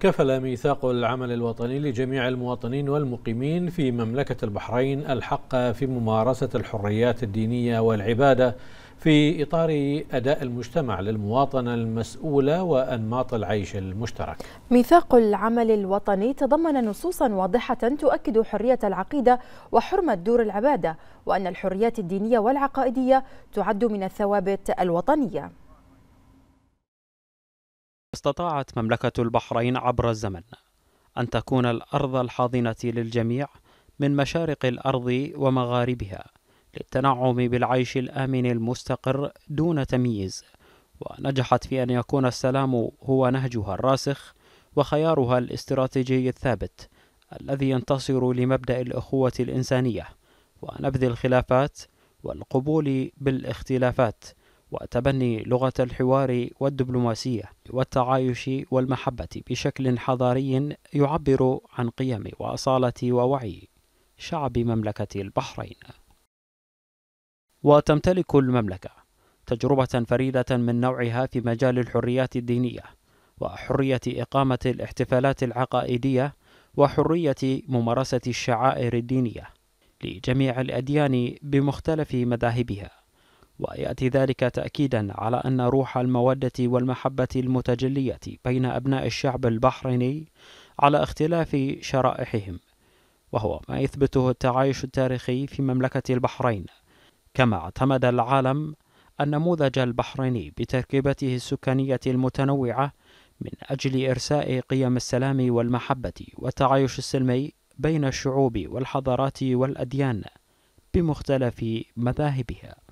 كفل ميثاق العمل الوطني لجميع المواطنين والمقيمين في مملكة البحرين الحق في ممارسة الحريات الدينية والعبادة في إطار أداء المجتمع للمواطنة المسؤولة وأنماط العيش المشترك ميثاق العمل الوطني تضمن نصوصا واضحة تؤكد حرية العقيدة وحرمة دور العبادة وأن الحريات الدينية والعقائدية تعد من الثوابت الوطنية استطاعت مملكة البحرين عبر الزمن أن تكون الأرض الحاضنة للجميع من مشارق الأرض ومغاربها للتنعم بالعيش الآمن المستقر دون تمييز ونجحت في أن يكون السلام هو نهجها الراسخ وخيارها الاستراتيجي الثابت الذي ينتصر لمبدأ الأخوة الإنسانية ونبذ الخلافات والقبول بالاختلافات وتبني لغة الحوار والدبلوماسية والتعايش والمحبة بشكل حضاري يعبر عن قيم وأصالة ووعي شعب مملكة البحرين. وتمتلك المملكة تجربة فريدة من نوعها في مجال الحريات الدينية وحرية إقامة الاحتفالات العقائدية وحرية ممارسة الشعائر الدينية لجميع الأديان بمختلف مذاهبها. ويأتي ذلك تأكيدا على أن روح المودة والمحبة المتجلية بين أبناء الشعب البحريني على اختلاف شرائحهم وهو ما يثبته التعايش التاريخي في مملكة البحرين كما اعتمد العالم النموذج البحريني بتركيبته السكانية المتنوعة من أجل إرساء قيم السلام والمحبة والتعايش السلمي بين الشعوب والحضارات والأديان بمختلف مذاهبها